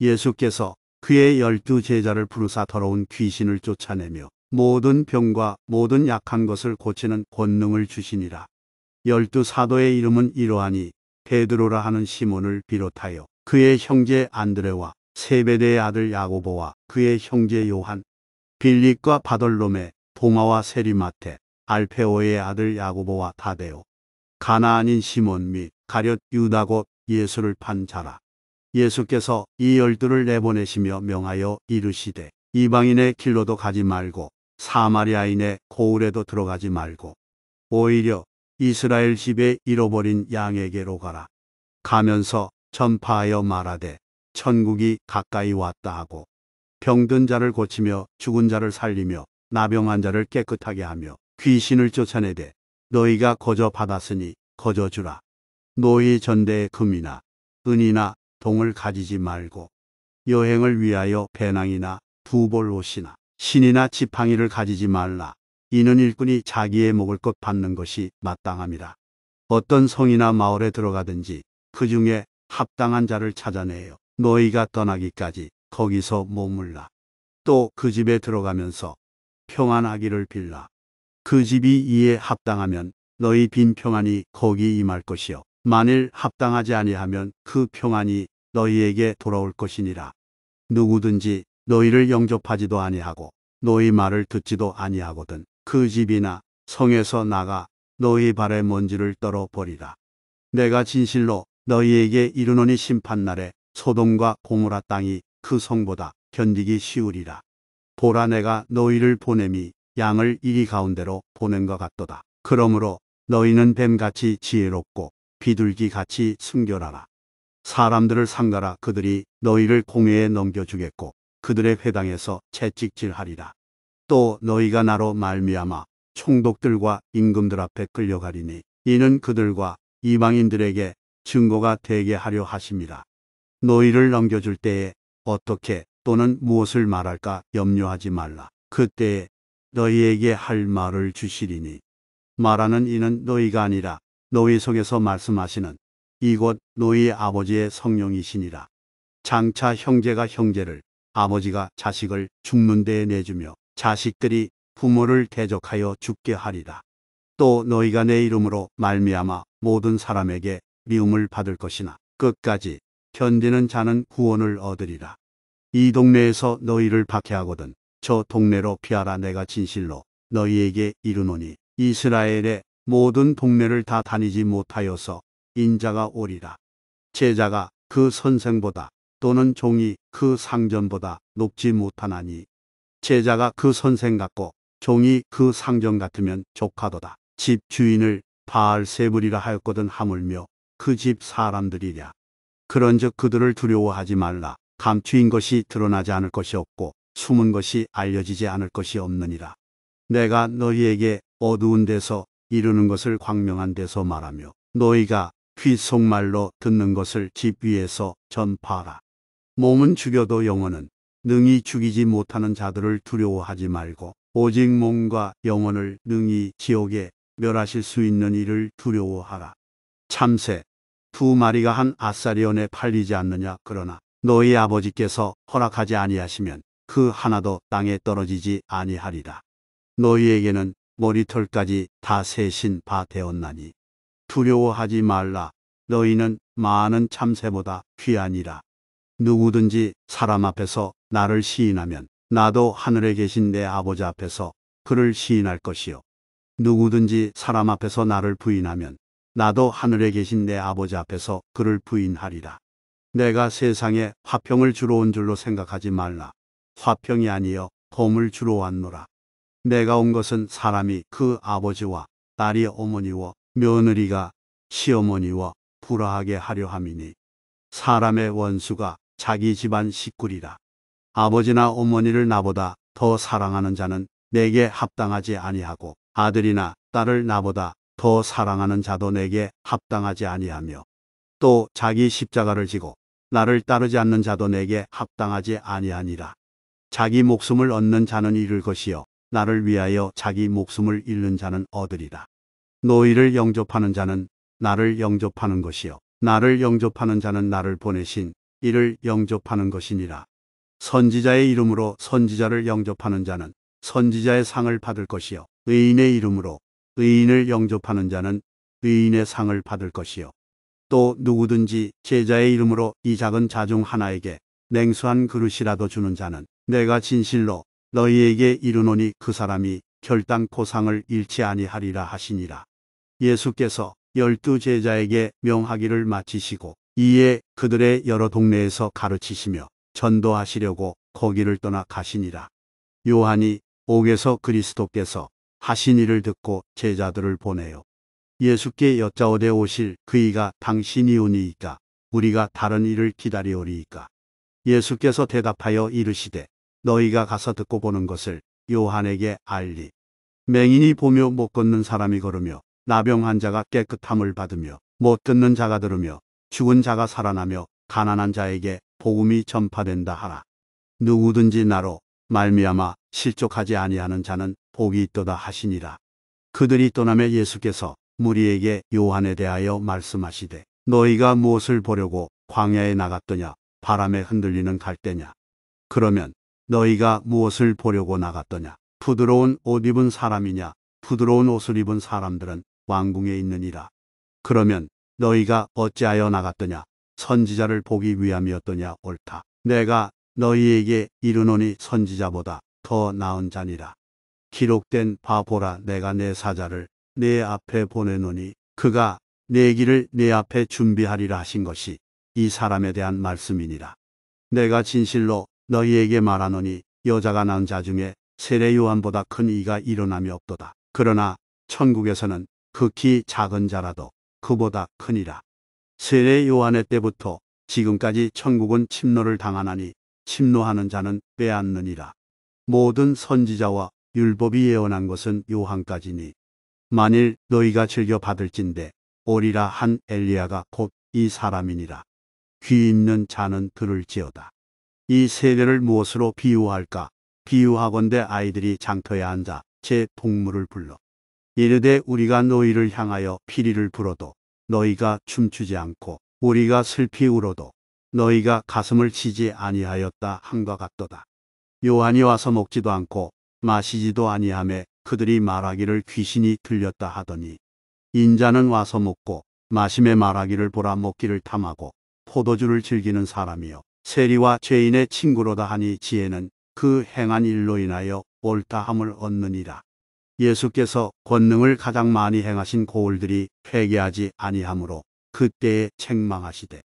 예수께서 그의 열두 제자를 부르사 더러운 귀신을 쫓아내며 모든 병과 모든 약한 것을 고치는 권능을 주시니라. 열두 사도의 이름은 이러하니 베드로라 하는 시몬을 비롯하여 그의 형제 안드레와 세베대의 아들 야고보와 그의 형제 요한, 빌립과 바돌롬의 도마와 세리마테, 알페오의 아들 야고보와 다데오, 가나안인 시몬 및 가룟 유다고 예수를 판 자라. 예수께서 이 열두를 내보내시며 명하여 이르시되 이방인의 길로도 가지 말고 사마리아인의 고울에도 들어가지 말고 오히려 이스라엘 집에 잃어버린 양에게로 가라 가면서 전파하여 말하되 천국이 가까이 왔다 하고 병든 자를 고치며 죽은 자를 살리며 나병한 자를 깨끗하게 하며 귀신을 쫓아내되 너희가 거저 받았으니 거저 주라. 너희 전대의 금이나 은이나 동을 가지지 말고 여행을 위하여 배낭이나 두볼 옷이나 신이나 지팡이를 가지지 말라. 이는 일꾼이 자기의 먹을 것 받는 것이 마땅함이라. 어떤 성이나 마을에 들어가든지 그 중에 합당한 자를 찾아내요. 너희가 떠나기까지 거기서 머물라. 또 그 집에 들어가면서 평안하기를 빌라. 그 집이 이에 합당하면 너희 빈 평안이 거기 임할 것이요. 만일 합당하지 아니하면 그 평안이 너희에게 돌아올 것이니라. 누구든지 너희를 영접하지도 아니하고 너희 말을 듣지도 아니하거든 그 집이나 성에서 나가 너희 발의 먼지를 떨어 버리라. 내가 진실로 너희에게 이르노니 심판날에 소돔과 고무라 땅이 그 성보다 견디기 쉬우리라. 보라 내가 너희를 보냄이 양을 이리 가운데로 보낸것 같도다. 그러므로 너희는 뱀같이 지혜롭고 비둘기같이 순결하라. 사람들을 삼가라 그들이 너희를 공회에 넘겨주겠고 그들의 회당에서 채찍질하리라. 또 너희가 나로 말미암아 총독들과 임금들 앞에 끌려가리니 이는 그들과 이방인들에게 증거가 되게 하려 하십니다 너희를 넘겨줄 때에 어떻게 또는 무엇을 말할까 염려하지 말라. 그때에 너희에게 할 말을 주시리니 말하는 이는 너희가 아니라 너희 속에서 말씀하시는 이곳 노이의 아버지의 성령이시니라. 장차 형제가 형제를, 아버지가 자식을 죽는 데에 내주며 자식들이 부모를 대적하여 죽게 하리라. 또 너희가 내 이름으로 말미암아 모든 사람에게 미움을 받을 것이나 끝까지 견디는 자는 구원을 얻으리라. 이 동네에서 너희를 박해하거든 저 동네로 피하라 내가 진실로 너희에게 이르노니 이스라엘의 모든 동네를 다 다니지 못하여서 인자가 오리라. 제자가 그 선생보다 또는 종이 그 상전보다 높지 못하나니 제자가 그 선생 같고 종이 그 상전 같으면 조카도다. 집 주인을 바알 세불이라 하였거든 하물며 그 집 사람들이랴. 그런즉 그들을 두려워하지 말라. 감추인 것이 드러나지 않을 것이 없고 숨은 것이 알려지지 않을 것이 없느니라. 내가 너희에게 어두운 데서 이루는 것을 광명한 데서 말하며 너희가 귀속말로 그 듣는 것을 집 위에서 전파하라. 몸은 죽여도 영혼은 능히 죽이지 못하는 자들을 두려워하지 말고 오직 몸과 영혼을 능히 지옥에 멸하실 수 있는 이를 두려워하라. 참새 두 마리가 한 아사리온에 팔리지 않느냐 그러나 너희 아버지께서 허락하지 아니하시면 그 하나도 땅에 떨어지지 아니하리라. 너희에게는 머리털까지 다 새신 바 되었나니 두려워하지 말라. 너희는 많은 참새보다 귀하니라. 누구든지 사람 앞에서 나를 시인하면 나도 하늘에 계신 내 아버지 앞에서 그를 시인할 것이요. 누구든지 사람 앞에서 나를 부인하면 나도 하늘에 계신 내 아버지 앞에서 그를 부인하리라. 내가 세상에 화평을 주러 온 줄로 생각하지 말라. 화평이 아니여 검을 주러 왔노라. 내가 온 것은 사람이 그 아버지와 딸이 어머니와 며느리가 시어머니와 불화하게 하려 함이니 사람의 원수가 자기 집안 식구리라. 아버지나 어머니를 나보다 더 사랑하는 자는 내게 합당하지 아니하고 아들이나 딸을 나보다 더 사랑하는 자도 내게 합당하지 아니하며 또 자기 십자가를 지고 나를 따르지 않는 자도 내게 합당하지 아니하니라. 자기 목숨을 얻는 자는 잃을 것이요 나를 위하여 자기 목숨을 잃는 자는 얻으리라. 너희를 영접하는 자는 나를 영접하는 것이요. 나를 영접하는 자는 나를 보내신 이를 영접하는 것이니라. 선지자의 이름으로 선지자를 영접하는 자는 선지자의 상을 받을 것이요. 의인의 이름으로 의인을 영접하는 자는 의인의 상을 받을 것이요. 또 누구든지 제자의 이름으로 이 작은 자 중 하나에게 냉수한 그릇이라도 주는 자는 내가 진실로 너희에게 이르노니 그 사람이 결단코 상을 잃지 아니하리라 하시니라. 예수께서 열두 제자에게 명하기를 마치시고 이에 그들의 여러 동네에서 가르치시며 전도하시려고 거기를 떠나 가시니라. 요한이 옥에서 그리스도께서 하신 일을 듣고 제자들을 보내요. 예수께 여자오되 오실 그이가 당신이오니이까 우리가 다른 일을 기다리오리이까. 예수께서 대답하여 이르시되 너희가 가서 듣고 보는 것을 요한에게 알리. 맹인이 보며 못 걷는 사람이 걸으며 나병 환자가 깨끗함을 받으며 못 듣는 자가 들으며 죽은 자가 살아나며 가난한 자에게 복음이 전파된다 하라. 누구든지 나로 말미암아 실족하지 아니하는 자는 복이 있도다 하시니라. 그들이 떠남에 예수께서 무리에게 요한에 대하여 말씀하시되 너희가 무엇을 보려고 광야에 나갔더냐 바람에 흔들리는 갈대냐 그러면 너희가 무엇을 보려고 나갔더냐 부드러운 옷 입은 사람이냐 부드러운 옷을 입은 사람들은 왕궁에 있느니라. 그러면 너희가 어찌하여 나갔더냐? 선지자를 보기 위함이었더냐? 옳다. 내가 너희에게 이르노니 선지자보다 더 나은 자니라. 기록된 바 보라 내가 내 사자를 내 앞에 보내노니 그가 내 길을 내 앞에 준비하리라 하신 것이 이 사람에 대한 말씀이니라. 내가 진실로 너희에게 말하노니 여자가 낳은 자 중에 세례 요한보다 큰 이가 일어남이 없도다. 그러나 천국에서는 극히 작은 자라도 그보다 크니라. 세례 요한의 때부터 지금까지 천국은 침노를 당하나니 침노하는 자는 빼앗느니라. 모든 선지자와 율법이 예언한 것은 요한까지니 만일 너희가 즐겨 받을진데 오리라 한 엘리야가 곧 이 사람이니라. 귀 있는 자는 들을지어다. 이 세례를 무엇으로 비유할까? 비유하건대 아이들이 장터에 앉아 제 동물을 불러 이르되 우리가 너희를 향하여 피리를 불어도 너희가 춤추지 않고 우리가 슬피 울어도 너희가 가슴을 치지 아니하였다 한과 같도다. 요한이 와서 먹지도 않고 마시지도 아니함에 그들이 말하기를 귀신이 들렸다 하더니 인자는 와서 먹고 마심에 말하기를 보라 먹기를 탐하고 포도주를 즐기는 사람이요 세리와 죄인의 친구로다 하니 지혜는 그 행한 일로 인하여 옳다함을 얻느니라. 예수께서 권능을 가장 많이 행하신 고울들이 회개하지 아니하므로 그때에 책망하시되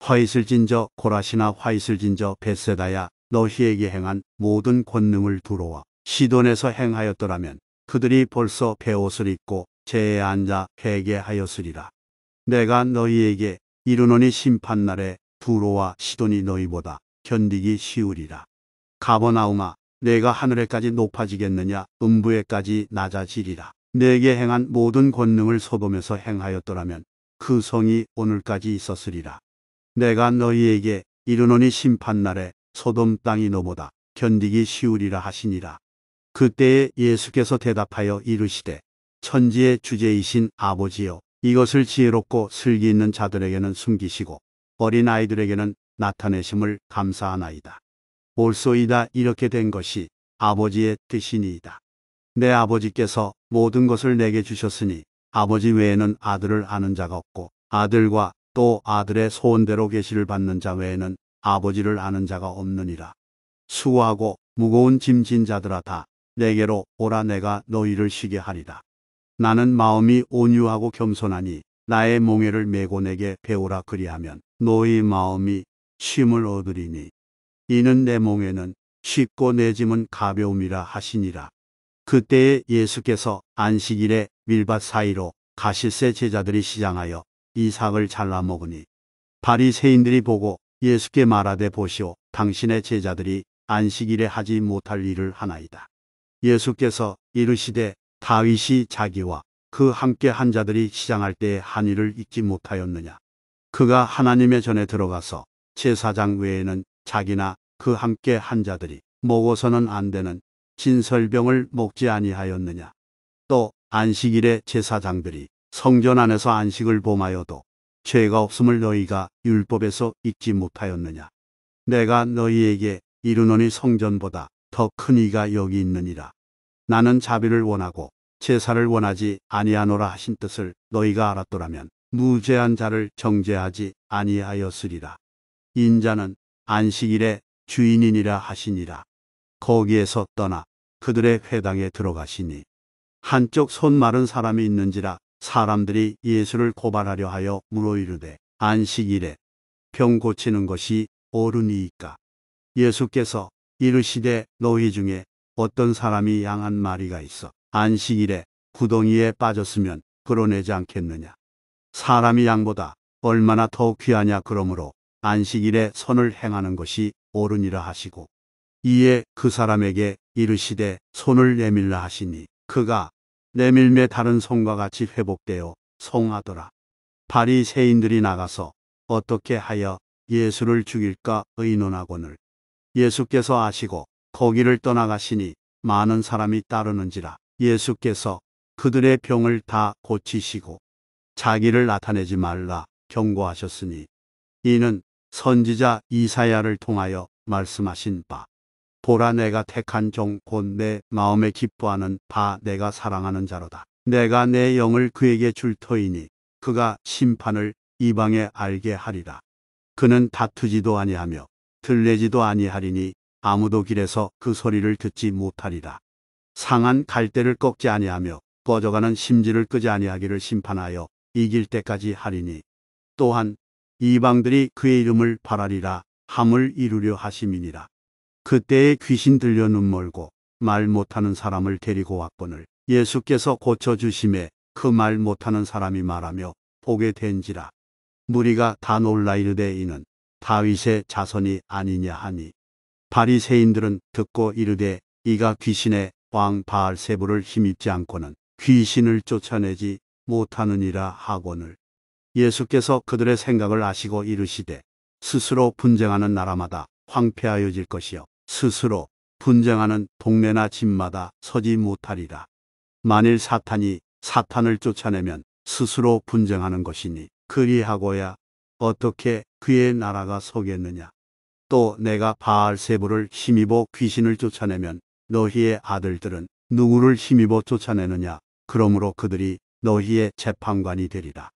화이슬진저 고라시나 화이슬진저 벳세다야 너희에게 행한 모든 권능을 두로와 시돈에서 행하였더라면 그들이 벌써 배옷을 입고 재에 앉아 회개하였으리라. 내가 너희에게 이르노니 심판날에 두로와 시돈이 너희보다 견디기 쉬우리라. 가버나움아 내가 하늘에까지 높아지겠느냐 음부에까지 낮아지리라. 내게 행한 모든 권능을 서보면서 행하였더라면 그 성이 오늘까지 있었으리라. 내가 너희에게 이르노니 심판날에 소돔 땅이 너보다 견디기 쉬우리라 하시니라. 그때에 예수께서 대답하여 이르시되 천지의 주제이신 아버지여 이것을 지혜롭고 슬기 있는 자들에게는 숨기시고 어린 아이들에게는 나타내심을 감사하나이다. 올소이다 이렇게 된 것이 아버지의 뜻이니이다. 내 아버지께서 모든 것을 내게 주셨으니 아버지 외에는 아들을 아는 자가 없고 아들과 또 아들의 소원대로 계시를 받는 자 외에는 아버지를 아는 자가 없느니라. 수고하고 무거운 짐진 자들아 다 내게로 오라 내가 너희를 쉬게 하리라. 나는 마음이 온유하고 겸손하니 나의 몽에를 메고 내게 배우라 그리하면 너희 마음이 쉼을 얻으리니 이는 내몸에는 쉽고 내 짐은 가벼움이라 하시니라. 그때에 예수께서 안식일에 밀밭 사이로 가실새 제자들이 시장하여 이삭을 잘라 먹으니 바리새인들이 보고 예수께 말하되 보시오 당신의 제자들이 안식일에 하지 못할 일을 하나이다. 예수께서 이르시되 다윗이 자기와 그 함께 한 자들이 시장할 때에 한 일을 잊지 못하였느냐. 그가 하나님의 전에 들어가서 제사장 외에는 자기나 그 함께 한 자들이 먹어서는 안 되는 진설병을 먹지 아니하였느냐. 또 안식일에 제사장들이 성전 안에서 안식을 범하여도 죄가 없음을 너희가 율법에서 잊지 못하였느냐. 내가 너희에게 이르노니 성전보다 더 큰 이가 여기 있느니라. 나는 자비를 원하고 제사를 원하지 아니하노라 하신 뜻을 너희가 알았더라면 무죄한 자를 정죄하지 아니하였으리라. 인자는 안식일에 주인이니라 하시니라. 거기에서 떠나 그들의 회당에 들어가시니 한쪽 손 마른 사람이 있는지라 사람들이 예수를 고발하려 하여 물어 이르되 안식일에 병 고치는 것이 어른이이까 예수께서 이르시되 너희 중에 어떤 사람이 양한 마리가 있어 안식일에 구덩이에 빠졌으면 끌어내지 않겠느냐 사람이 양보다 얼마나 더 귀하냐 그러므로 안식일에 선을 행하는 것이 오르니라 하시고 이에 그 사람에게 이르시되 손을 내밀라 하시니 그가 내밀매 다른 손과 같이 회복되어 송하더라. 바리새인들이 나가서 어떻게 하여 예수를 죽일까 의논하거늘 예수께서 아시고 거기를 떠나가시니 많은 사람이 따르는지라 예수께서 그들의 병을 다 고치시고 자기를 나타내지 말라 경고하셨으니 이는 선지자 이사야를 통하여 말씀하신 바 보라 내가 택한 종 곧 내 마음에 기뻐하는 바 내가 사랑하는 자로다. 내가 내 영을 그에게 줄 터이니 그가 심판을 이방에 알게 하리라. 그는 다투지도 아니하며 들레지도 아니하리니 아무도 길에서 그 소리를 듣지 못하리라. 상한 갈대를 꺾지 아니하며 꺼져가는 심지를 끄지 아니하기를 심판하여 이길 때까지 하리니 또한 이방들이 그의 이름을 바라리라 함을 이루려 하심이니라. 그때에 귀신 들려 눈멀고 말 못하는 사람을 데리고 왔거늘 예수께서 고쳐주심에 그 말 못하는 사람이 말하며 보게 된지라. 무리가 다 놀라 이르되 이는 다윗의 자손이 아니냐 하니 바리새인들은 듣고 이르되 이가 귀신의 왕 바알세부를 힘입지 않고는 귀신을 쫓아내지 못하느니라 하거늘 예수께서 그들의 생각을 아시고 이르시되 스스로 분쟁하는 나라마다 황폐하여질 것이요 스스로 분쟁하는 동네나 집마다 서지 못하리라. 만일 사탄이 사탄을 쫓아내면 스스로 분쟁하는 것이니 그리하고야 어떻게 그의 나라가 서겠느냐. 또 내가 바알세부를 힘입어 귀신을 쫓아내면 너희의 아들들은 누구를 힘입어 쫓아내느냐. 그러므로 그들이 너희의 재판관이 되리라.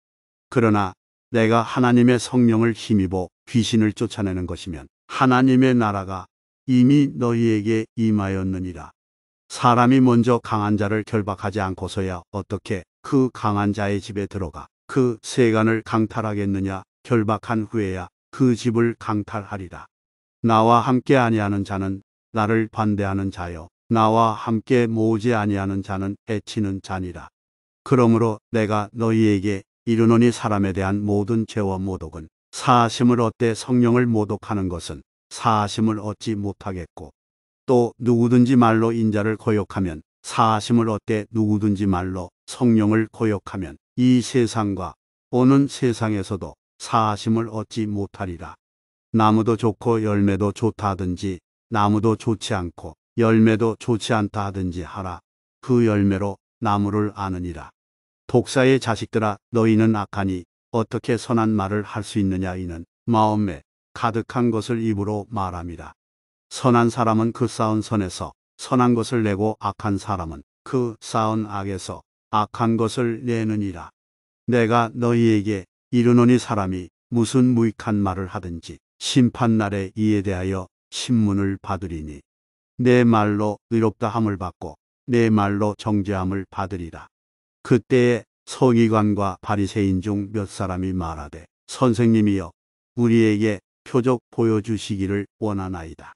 그러나 내가 하나님의 성령을 힘입어 귀신을 쫓아내는 것이면 하나님의 나라가 이미 너희에게 임하였느니라. 사람이 먼저 강한 자를 결박하지 않고서야 어떻게 그 강한 자의 집에 들어가 그 세간을 강탈하겠느냐 결박한 후에야 그 집을 강탈하리라. 나와 함께 아니하는 자는 나를 반대하는 자요 나와 함께 모으지 아니하는 자는 해치는 자니라. 그러므로 내가 너희에게 이르노니 사람에 대한 모든 죄와 모독은 사심을 얻되 성령을 모독하는 것은 사심을 얻지 못하겠고 또 누구든지 말로 인자를 거역하면 사심을 얻되 누구든지 말로 성령을 거역하면 이 세상과 오는 세상에서도 사심을 얻지 못하리라. 나무도 좋고 열매도 좋다 든지 나무도 좋지 않고 열매도 좋지 않다 든지 하라. 그 열매로 나무를 아느니라. 독사의 자식들아 너희는 악하니 어떻게 선한 말을 할 수 있느냐 이는 마음에 가득한 것을 입으로 말합니다. 선한 사람은 그 쌓은 선에서 선한 것을 내고 악한 사람은 그 쌓은 악에서 악한 것을 내느니라. 내가 너희에게 이르노니 사람이 무슨 무익한 말을 하든지 심판날에 이에 대하여 신문을 받으리니 내 말로 의롭다함을 받고 내 말로 정죄함을 받으리라. 그때에 서기관과 바리새인 중 몇 사람이 말하되 선생님이여 우리에게 표적 보여주시기를 원하나이다.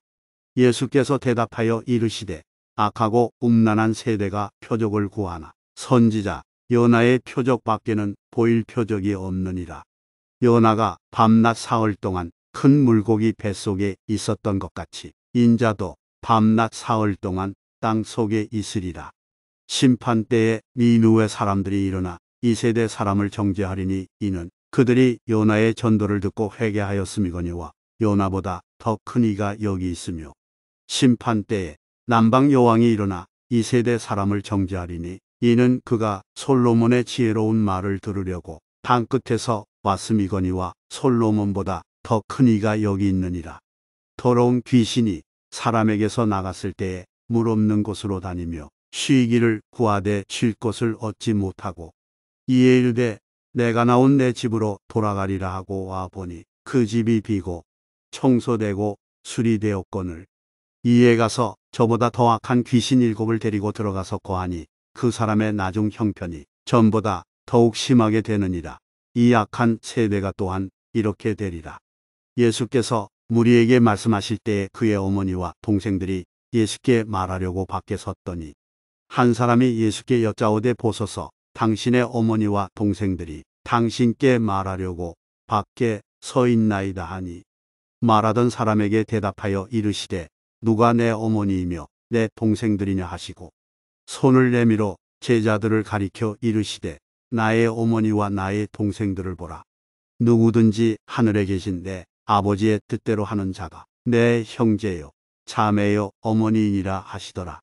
예수께서 대답하여 이르시되 악하고 음란한 세대가 표적을 구하나 선지자 연하의 표적 밖에는 보일 표적이 없느니라. 연하가 밤낮 사흘 동안 큰 물고기 뱃속에 있었던 것 같이 인자도 밤낮 사흘 동안 땅 속에 있으리라. 심판 때에 민누의 사람들이 일어나 이 세대 사람을 정죄하리니 이는 그들이 요나의 전도를 듣고 회개하였음이거니와 요나보다 더 큰 이가 여기 있으며 심판 때에 남방 여왕이 일어나 이 세대 사람을 정죄하리니 이는 그가 솔로몬의 지혜로운 말을 들으려고 방 끝에서 왔음이거니와 솔로몬보다 더 큰 이가 여기 있느니라 더러운 귀신이 사람에게서 나갔을 때에 물 없는 곳으로 다니며 쉬기를 구하되 쉴 것을 얻지 못하고 이에 일대 내가 나온 내 집으로 돌아가리라 하고 와 보니 그 집이 비고 청소되고 수리되었거늘 이에 가서 저보다 더 악한 귀신 일곱을 데리고 들어가서 거하니 그 사람의 나중 형편이 전보다 더욱 심하게 되느니라 이 악한 세대가 또한 이렇게 되리라 예수께서 무리에게 말씀하실 때에 그의 어머니와 동생들이 예수께 말하려고 밖에 섰더니 한 사람이 예수께 여짜오되 보소서 당신의 어머니와 동생들이 당신께 말하려고 밖에 서 있나이다 하니 말하던 사람에게 대답하여 이르시되 누가 내 어머니이며 내 동생들이냐 하시고 손을 내밀어 제자들을 가리켜 이르시되 나의 어머니와 나의 동생들을 보라 누구든지 하늘에 계신 내 아버지의 뜻대로 하는 자가 내형제여자매여 어머니이니라 하시더라